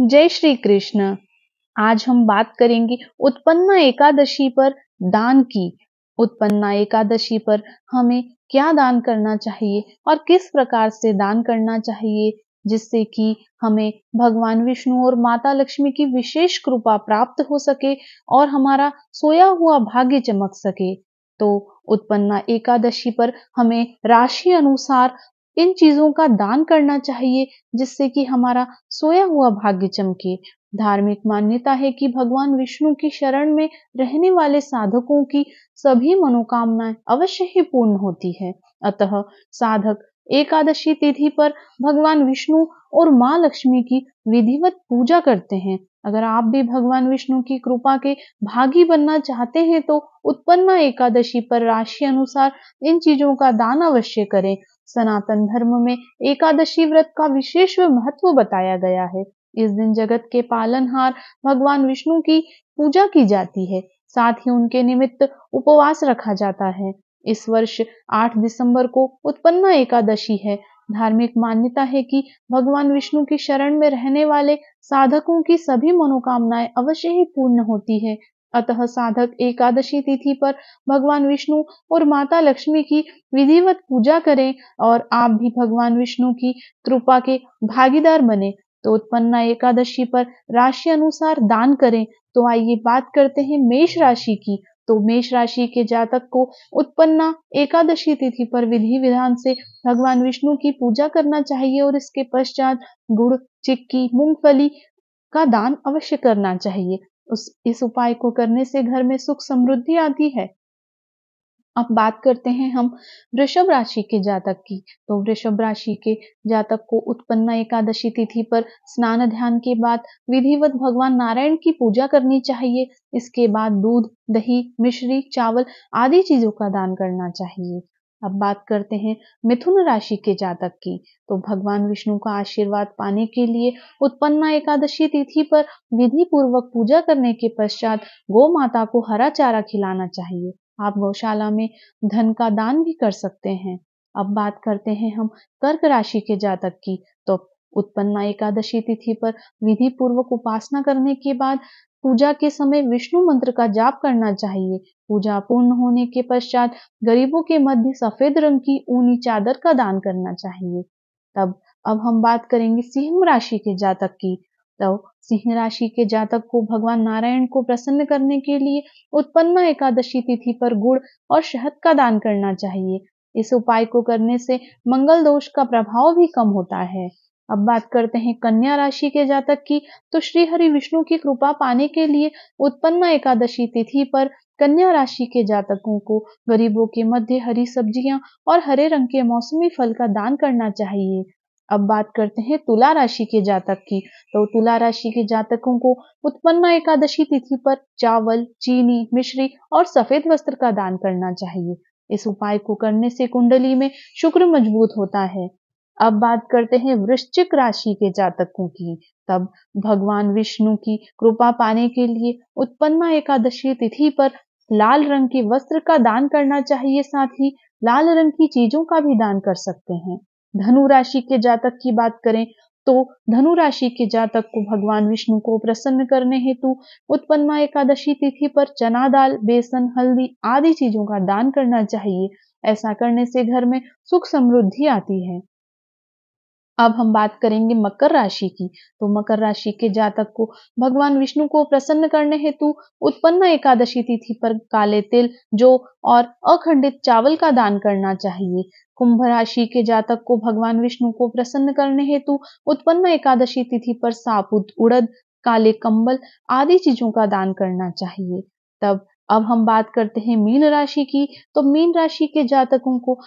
जय श्री कृष्ण आज हम बात करेंगे उत्पन्ना एकादशी पर दान की उत्पन्ना एकादशी पर हमें क्या दान करना चाहिए और किस प्रकार से दान करना चाहिए जिससे कि हमें भगवान विष्णु और माता लक्ष्मी की विशेष कृपा प्राप्त हो सके और हमारा सोया हुआ भाग्य चमक सके तो उत्पन्ना एकादशी पर हमें राशि अनुसार इन चीजों का दान करना चाहिए जिससे कि हमारा सोया हुआ भाग्य चमके धार्मिक मान्यता है कि भगवान विष्णु की शरण में रहने वाले साधकों की सभी मनोकामनाएं अवश्य ही पूर्ण होती है अतः साधक एकादशी तिथि पर भगवान विष्णु और माँ लक्ष्मी की विधिवत पूजा करते हैं अगर आप भी भगवान विष्णु की कृपा के भागी बनना चाहते हैं तो उत्पन्ना एकादशी पर राशि अनुसार इन चीजों का दान अवश्य करें सनातन धर्म में एकादशी व्रत का विशेष महत्व बताया गया है इस दिन जगत के पालनहार भगवान विष्णु की पूजा की जाती है साथ ही उनके निमित्त उपवास रखा जाता है इस वर्ष 8 दिसंबर को उत्पन्ना एकादशी है धार्मिक मान्यता है कि भगवान विष्णु की शरण में रहने वाले साधकों की सभी मनोकामनाएं अवश्य ही पूर्ण होती है अतः साधक एकादशी तिथि पर भगवान विष्णु और माता लक्ष्मी की विधिवत पूजा करें और आप भी भगवान विष्णु की कृपा के भागीदार बने तो उत्पन्ना एकादशी पर राशि अनुसार दान करें तो आइए बात करते हैं मेष राशि की तो मेष राशि के जातक को उत्पन्ना एकादशी तिथि पर विधि विधान से भगवान विष्णु की पूजा करना चाहिए और इसके पश्चात गुड़ चिक्की मूंगफली का दान अवश्य करना चाहिए उस इस उपाय को करने से घर में सुख समृद्धि आती है अब बात करते हैं हम वृषभ राशि के जातक की तो वृषभ राशि के जातक को उत्पन्न एकादशी तिथि पर स्नान ध्यान के बाद विधिवत भगवान नारायण की पूजा करनी चाहिए इसके बाद दूध दही मिश्री चावल आदि चीजों का दान करना चाहिए अब बात करते हैं मिथुन राशि के जातक की तो भगवान विष्णु का आशीर्वाद पाने के लिए उत्पन्ना एकादशी तिथि पर विधि पूर्वक पूजा करने के पश्चात गौ माता को हरा चारा खिलाना चाहिए आप गौशाला में धन का दान भी कर सकते हैं अब बात करते हैं हम कर्क राशि के जातक की तो उत्पन्ना एकादशी तिथि पर विधि पूर्वक उपासना करने के बाद पूजा के समय विष्णु मंत्र का जाप करना चाहिए पूजा पूर्ण होने के पश्चात गरीबों के मध्य सफेद रंग की ऊनी चादर का दान करना चाहिए तब अब हम बात करेंगे सिंह राशि के जातक की तो सिंह राशि के जातक को भगवान नारायण को प्रसन्न करने के लिए उत्पन्न एकादशी तिथि पर गुड़ और शहद का दान करना चाहिए इस उपाय को करने से मंगल दोष का प्रभाव भी कम होता है अब बात करते हैं कन्या राशि के जातक की तो श्री हरि विष्णु की कृपा पाने के लिए उत्पन्न एकादशी तिथि पर कन्या राशि के जातकों को गरीबों के मध्य हरी सब्जियां और हरे रंग के मौसमी फल का दान करना चाहिए अब बात करते हैं तुला राशि के जातक की तो तुला राशि के जातकों को उत्पन्न एकादशी तिथि पर चावल चीनी मिश्री और सफेद वस्त्र का दान करना चाहिए इस उपाय को करने से कुंडली में शुक्र मजबूत होता है अब बात करते हैं वृश्चिक राशि के जातकों की तब भगवान विष्णु की कृपा पाने के लिए उत्पन्ना एकादशी तिथि पर लाल रंग के वस्त्र का दान करना चाहिए साथ ही लाल रंग की चीजों का भी दान कर सकते हैं धनु राशि के जातक की बात करें तो धनु राशि के जातक को भगवान विष्णु को प्रसन्न करने हेतु उत्पन्ना एकादशी तिथि पर चना दाल बेसन हल्दी आदि चीजों का दान करना चाहिए ऐसा करने से घर में सुख समृद्धि आती है अब हम बात करेंगे मकर राशि की तो मकर राशि के जातक को भगवान विष्णु को प्रसन्न करने हेतु उत्पन्न एकादशी तिथि पर काले तिल जो और अखंडित चावल का दान करना चाहिए कुंभ राशि के जातक को भगवान विष्णु को प्रसन्न करने हेतु उत्पन्न एकादशी तिथि पर साबुत उड़द काले कंबल आदि चीजों का दान करना चाहिए तब अब हम बात करते हैं मीन राशि की तो मीन राशि के जातकों को